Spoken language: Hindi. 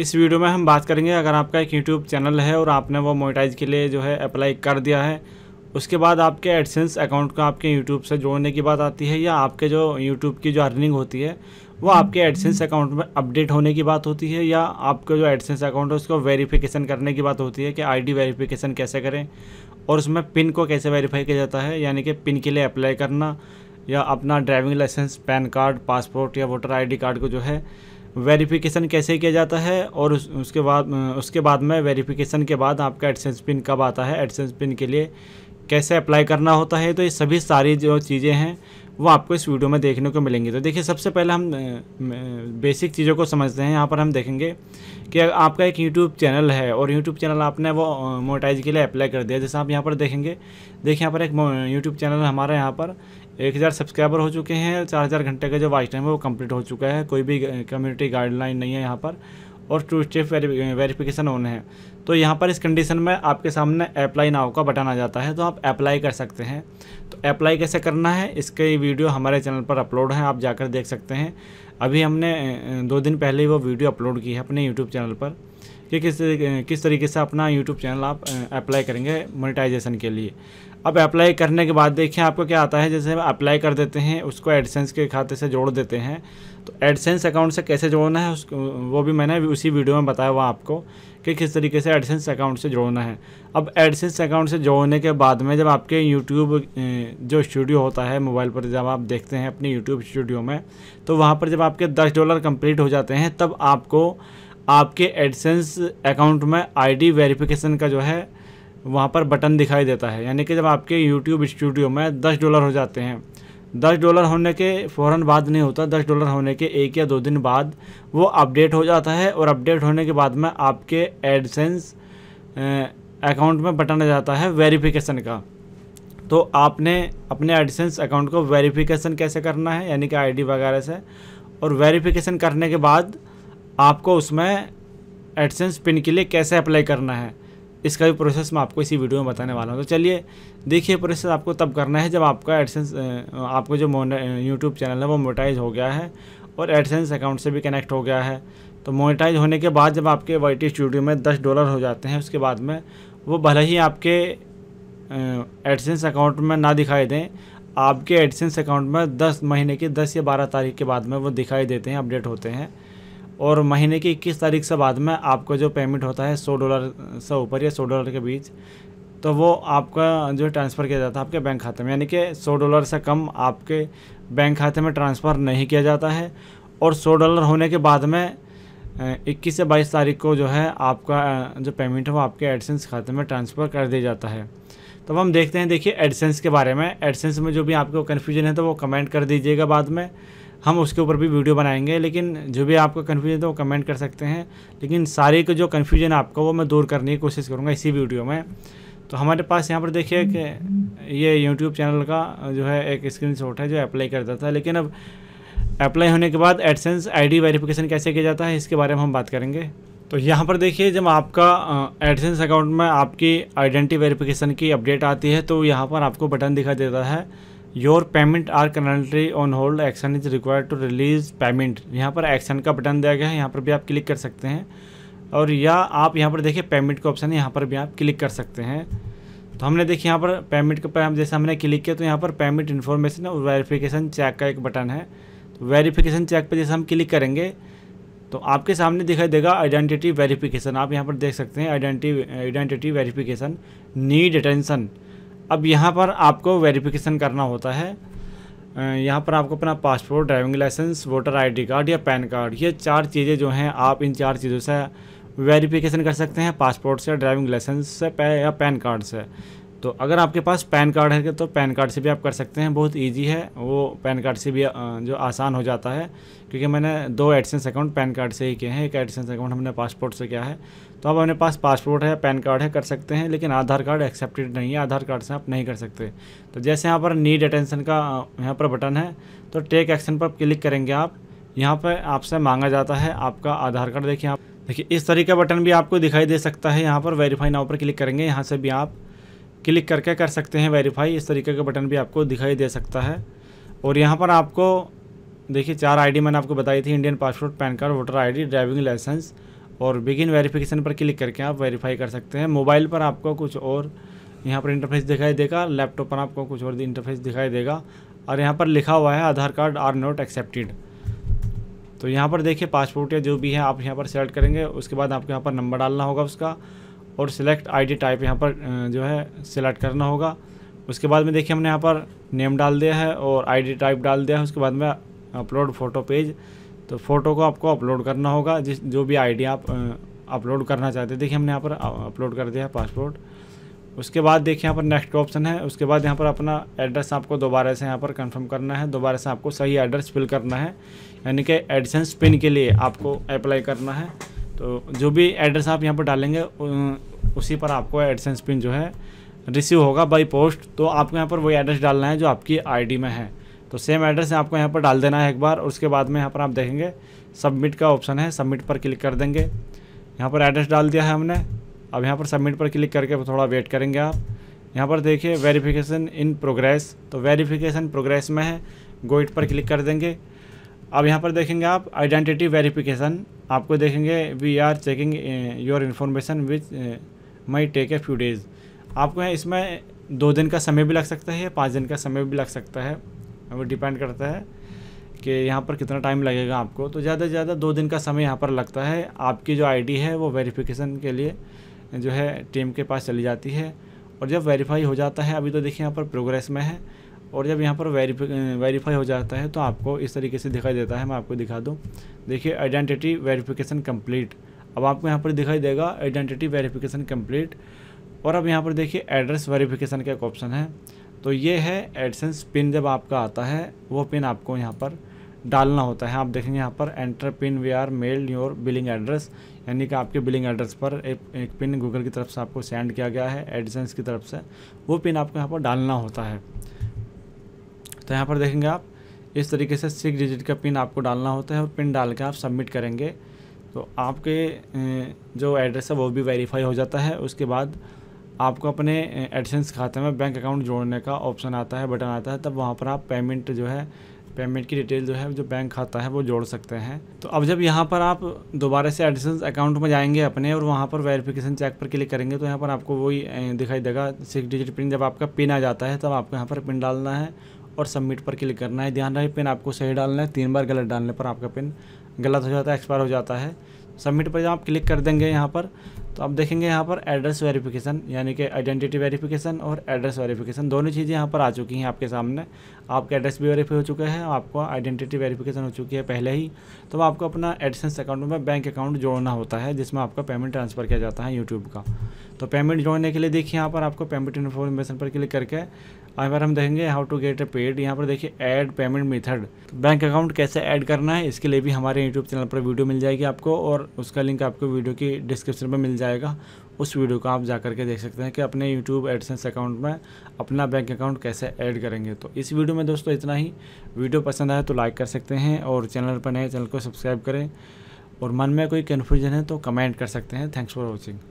इस वीडियो में हम बात करेंगे अगर आपका एक यूट्यूब चैनल है और आपने वो मोनेटाइज के लिए जो है अप्लाई कर दिया है उसके बाद आपके एडसेंस अकाउंट को आपके यूट्यूब से जोड़ने की बात आती है या आपके जो यूट्यूब की जो अर्निंग होती है वो आपके एडसेंस अकाउंट में अपडेट होने की बात होती है या आपका जो एडसेंस अकाउंट है उसको वेरीफिकेशन करने की बात होती है कि आई डी कैसे करें और उसमें पिन को कैसे वेरीफाई किया जाता है यानी कि पिन के लिए अप्लाई करना या अपना driving licence pan card passport या वोटर आई कार्ड को जो है वेरिफिकेशन कैसे किया जाता है और उस, उसके बाद उसके बाद में वेरिफिकेशन के बाद आपका एडसेंस पिन कब आता है एडसेंस पिन के लिए कैसे अप्लाई करना होता है तो ये सभी सारी जो चीज़ें हैं वो आपको इस वीडियो में देखने को मिलेंगी तो देखिए सबसे पहले हम बेसिक चीज़ों को समझते हैं यहाँ पर हम देखेंगे कि आपका एक यूट्यूब चैनल है और यूट्यूब चैनल आपने वो मोटाइज के लिए अप्लाई कर दिया जैसे आप यहाँ पर देखेंगे देखिए यहाँ पर एक यूट्यूब चैनल हमारा यहाँ पर एक हज़ार सब्सक्राइबर हो चुके हैं चार हज़ार घंटे का जो वाइस टाइम है वो कंप्लीट हो चुका है कोई भी कम्युनिटी गाइडलाइन नहीं है यहाँ पर और टू स्टेप वेरिफिकेशन होने हैं तो यहाँ पर इस कंडीशन में आपके सामने अप्लाई नाव का बटन आ जाता है तो आप अप्लाई कर सकते हैं तो अप्लाई कैसे करना है इसके वीडियो हमारे चैनल पर अपलोड हैं आप जाकर देख सकते हैं अभी हमने दो दिन पहले ही वो वीडियो अपलोड की है अपने यूट्यूब चैनल पर कि किस किस तरीके से अपना यूट्यूब चैनल आप अप्लाई करेंगे मोनेटाइजेशन के लिए अब अप्लाई करने के बाद देखिए आपको क्या आता है जैसे हम अप्लाई कर देते हैं उसको एडसेंस के खाते से जोड़ देते हैं तो एडसेंस अकाउंट से कैसे जोड़ना है उसको वो भी मैंने उसी वीडियो में बताया हुआ आपको कि किस तरीके से एडसेंस अकाउंट से जोड़ना है अब एडसेंस अकाउंट से जोड़ने के बाद में जब आपके यूट्यूब जो स्टूडियो होता है मोबाइल पर जब आप देखते हैं अपने यूट्यूब स्टूडियो में तो वहाँ पर जब आपके दस डॉलर कंप्लीट हो जाते हैं तब आपको आपके एडसेंस अकाउंट में आईडी वेरिफिकेशन का जो है वहाँ पर बटन दिखाई देता है यानी कि जब आपके यूट्यूब स्टूडियो में दस डॉलर हो जाते हैं दस डॉलर होने के फ़ौर बाद नहीं होता दस डॉलर होने के एक या दो दिन बाद वो अपडेट हो जाता है और अपडेट होने के बाद में आपके एडसेंस अकाउंट में बटन आ जाता है वेरिफिकेशन का तो आपने अपने एडसेंस अकाउंट को वेरिफिकेशन कैसे करना है यानी कि आईडी वगैरह से और वेरिफिकेशन करने के बाद आपको उसमें एडसेंस पिन के लिए कैसे अप्लाई करना है इसका भी प्रोसेस मैं आपको इसी वीडियो में बताने वाला हूँ तो चलिए देखिए प्रोसेस आपको तब करना है जब आपका एडसेंस आपको जो यूट्यूब चैनल है वो मोनेटाइज हो गया है और एडसेंस अकाउंट से भी कनेक्ट हो गया है तो मोनिटाइज होने के बाद जब आपके वाई टी स्टूडियो में दस डॉलर हो जाते हैं उसके बाद में वो भले ही आपके एडसेंस अकाउंट में ना दिखाई दें आपके एडसेंस अकाउंट में दस महीने की दस या बारह तारीख के बाद में वो दिखाई देते हैं अपडेट होते हैं और महीने की इक्कीस तारीख से बाद में आपका जो पेमेंट होता है सौ डॉलर से ऊपर या सौ डॉलर के बीच तो वो आपका जो ट्रांसफ़र किया जाता है आपके बैंक खाते में यानी कि सौ डॉलर से कम आपके बैंक खाते में ट्रांसफ़र नहीं किया जाता है और सौ डॉलर होने के बाद में इक्कीस से बाईस तारीख को जो है आपका जो पेमेंट है वो आपके एडसेंस खाते में ट्रांसफ़र कर दिया जाता है तो हम देखते हैं देखिए एडसेंस के बारे में एडसेंस में जो भी आपको कन्फ्यूजन है तो वो कमेंट कर दीजिएगा बाद में हम उसके ऊपर भी वीडियो बनाएंगे लेकिन जो भी आपका कन्फ्यूजन था वो कमेंट कर सकते हैं लेकिन सारे का जो कन्फ्यूजन है आपका वो मैं दूर करने की कोशिश करूँगा इसी वीडियो में तो हमारे पास यहाँ पर देखिए कि ये यूट्यूब चैनल का जो है एक स्क्रीन शॉट है जो अप्लाई करता था लेकिन अब अप्लाई होने के बाद एडसेंस आईडी वेरिफिकेशन कैसे किया जाता है इसके बारे में हम बात करेंगे तो यहाँ पर देखिए जब आपका एडसेंस अकाउंट में आपकी आइडेंटिटी वेरिफिकेशन की अपडेट आती है तो यहाँ पर आपको बटन दिखाई देता है your payment are currently on hold action is required to release payment यहाँ पर एक्शन का बटन दिया गया है यहाँ पर भी आप क्लिक कर सकते हैं और या आप यहाँ पर देखिए पेमेंट का ऑप्शन है यहाँ पर भी आप क्लिक कर सकते हैं तो हमने देखिए यहाँ पर पेमेंट का पर जैसे हमने क्लिक किया तो यहाँ पर पेमेंट इन्फॉर्मेशन और वेरिफिकेशन चेक का एक बटन है तो वेरिफिकेशन चेक पर जैसे हम क्लिक करेंगे तो आपके सामने दिखाई देगा आइडेंटिटी वेरिफिकेशन आप यहाँ पर देख सकते हैं identity identity verification need attention अब यहाँ पर आपको वेरिफिकेशन करना होता है यहाँ पर आपको अपना passport driving licence voter ID card या पैन कार्ड ये चार चीज़ें जो हैं आप इन चार चीज़ों से वेरिफिकेशन कर सकते हैं पासपोर्ट से ड्राइविंग लाइसेंस से या पैन कार्ड से तो अगर आपके पास पैन कार्ड है तो पैन कार्ड से भी आप कर सकते हैं बहुत ईजी है वो पैन कार्ड से भी जो आसान हो जाता है क्योंकि मैंने दो एडसेंस अकाउंट पैन कार्ड से ही किए हैं एक एडसेंस अकाउंट हमने पासपोर्ट से किया है तो अब अपने पास पासपोर्ट है पैन कार्ड है कर सकते हैं लेकिन आधार कार्ड एक्सेप्टेड नहीं है आधार कार्ड से आप नहीं कर सकते तो जैसे यहाँ पर नीड अटेंशन का यहाँ पर बटन है तो टेक एक्शन पर क्लिक करेंगे आप यहाँ पर आपसे मांगा जाता है आपका आधार कार्ड देखिए आप देखिए इस तरीके का बटन भी आपको दिखाई दे सकता है यहाँ पर वेरीफाई नाव पर क्लिक करेंगे यहाँ से भी आप क्लिक करके कर सकते हैं वेरीफाई इस तरीके का बटन भी आपको दिखाई दे सकता है और यहाँ पर आपको देखिए चार आईडी मैंने आपको बताई थी Indian passport pan card voter ID driving licence और बिगिन वेरिफिकेशन पर क्लिक करके आप वेरीफाई कर सकते हैं मोबाइल पर आपको कुछ और यहाँ पर इंटरफेस दिखाई देगा लैपटॉप पर आपको कुछ और इंटरफेस दिखाई देगा और यहाँ पर लिखा हुआ है Aadhaar card are not accepted तो यहाँ पर देखिए पासपोर्ट या जो भी है आप यहाँ पर सेलेक्ट करेंगे उसके बाद आपको यहाँ पर नंबर डालना होगा उसका और सिलेक्ट आईडी टाइप यहाँ पर जो है सिलेक्ट करना होगा उसके बाद में देखिए हमने यहाँ पर नेम डाल दिया है और आईडी टाइप डाल दिया है उसके बाद में अपलोड फ़ोटो पेज तो फ़ोटो को आपको अपलोड करना होगा जिस जो भी आईडी आप अपलोड करना चाहते हैं देखिए हमने यहाँ पर अपलोड कर दिया है पासपोर्ट उसके बाद देखिए यहाँ पर नेक्स्ट ऑप्शन है उसके बाद यहाँ पर अपना एड्रेस आपको दोबारा से यहाँ पर कन्फर्म करना है दोबारा से आपको सही एड्रेस फिल करना है यानी कि एडिशंस पिन के लिए आपको अप्लाई करना है तो जो भी एड्रेस आप यहाँ पर डालेंगे उसी पर आपको एडसेंस पिन जो है रिसीव होगा बाई पोस्ट तो आपको यहाँ पर वही एड्रेस डालना है जो आपकी आईडी में है तो सेम एड्रेस आपको यहाँ पर डाल देना है एक बार और उसके बाद में यहाँ पर आप देखेंगे सबमिट का ऑप्शन है सबमिट पर क्लिक कर देंगे यहाँ पर एड्रेस डाल दिया है हमने अब यहाँ पर सबमिट पर क्लिक करके थोड़ा वेट करेंगे आप यहाँ पर देखिए वेरिफिकेशन इन प्रोग्रेस तो वेरिफिकेशन प्रोग्रेस में है गोइट पर क्लिक कर देंगे अब यहाँ पर देखेंगे आप आइडेंटिटी वेरिफिकेशन आपको देखेंगे we are checking your information which may take a few days आपको इसमें दो दिन का समय भी लग सकता है पाँच दिन का समय भी लग सकता है वो डिपेंड करता है कि यहाँ पर कितना टाइम लगेगा आपको तो ज़्यादा से ज़्यादा दो दिन का समय यहाँ पर लगता है आपकी जो आईडी है वो वेरिफिकेशन के लिए जो है टीम के पास चली जाती है और जब वेरीफाई हो जाता है अभी तो देखिए यहाँ पर प्रोग्रेस में है और जब यहाँ पर वेरीफाई वेरीफाई हो जाता है तो आपको इस तरीके से दिखाई देता है मैं आपको दिखा दूँ देखिए आइडेंटिटी वेरीफिकेशन कम्प्लीट अब आपको यहाँ पर दिखाई देगा आइडेंटिटी वेरीफिकेशन कम्प्लीट और अब यहाँ पर देखिए एड्रेस वेरीफिकेशन का एक ऑप्शन है तो ये है एडसेंस पिन जब आपका आता है वो पिन आपको यहाँ पर डालना होता है आप देखेंगे यहाँ पर enter PIN we are mail your billing address यानी कि आपके बिलिंग एड्रेस पर एक एक पिन गूगल की तरफ से आपको सेंड किया गया है एडसेंस की तरफ से वो पिन आपको यहाँ पर डालना होता है तो यहाँ पर देखेंगे आप इस तरीके से सिक्स डिजिट का पिन आपको डालना होता है और पिन डाल के आप सबमिट करेंगे तो आपके जो एड्रेस है वो भी वेरीफाई हो जाता है उसके बाद आपको अपने एडसेंस खाते में बैंक अकाउंट जोड़ने का ऑप्शन आता है बटन आता है तब वहाँ पर आप पेमेंट जो है पेमेंट की डिटेल जो है जो बैंक खाता है वो जोड़ सकते हैं तो अब जब यहाँ पर आप दोबारा से एडिशनल अकाउंट में जाएंगे अपने और वहाँ पर वेरिफिकेशन चेक पर क्लिक करेंगे तो यहाँ पर आपको वही दिखाई देगा सिक्स डिजिट पिन जब आपका पिन आ जाता है तब तो आपको यहाँ पर पिन डालना है और सबमिट पर क्लिक करना है ध्यान रहे पिन आपको सही डालना है तीन बार गलत डालने पर आपका पिन गलत हो जाता है एक्सपायर हो जाता है सबमिट पर जब आप क्लिक कर देंगे यहाँ पर तो आप देखेंगे यहाँ पर एड्रेस वेरिफिकेशन यानी कि आइडेंटिटी वेरिफिकेशन और एड्रेस वेरिफिकेशन दोनों चीज़ें यहाँ पर आ चुकी हैं आपके सामने आपका एड्रेस भी वेरीफाई हो चुका है आपको आइडेंटिटी वेरिफिकेशन हो चुकी है पहले ही तो आपको अपना एडसेंस अकाउंट में बैंक अकाउंट जोड़ना होता है जिसमें आपका पेमेंट ट्रांसफ़र किया जाता है यूट्यूब का तो पेमेंट जोड़ने के लिए देखिए यहाँ पर आपको पेमेंट इन्फॉर्मेशन पर क्लिक करके यहाँ पर हम देखेंगे how to get a paid यहाँ पर देखिए add payment method bank account कैसे ऐड करना है इसके लिए भी हमारे यूट्यूब चैनल पर वीडियो मिल जाएगी आपको और उसका लिंक आपको वीडियो की डिस्क्रिप्शन पर मिल जाएगा उस वीडियो को आप जा करके देख सकते हैं कि अपने यूट्यूब एडसेंस अकाउंट में अपना बैंक अकाउंट कैसे ऐड करेंगे तो इस वीडियो में दोस्तों इतना ही वीडियो पसंद आए तो लाइक कर सकते हैं और चैनल पर नए चैनल को सब्सक्राइब करें और मन में कोई कन्फ्यूजन है तो कमेंट कर सकते हैं थैंक्स फॉर वॉचिंग